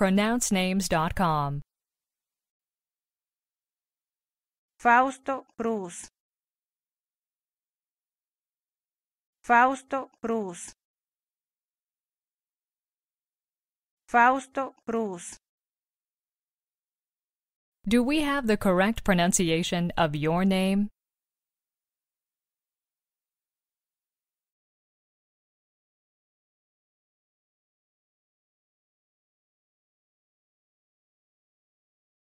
pronouncenames.com. Fausto Cruz. Fausto Cruz. Fausto Cruz. Do we have the correct pronunciation of your name?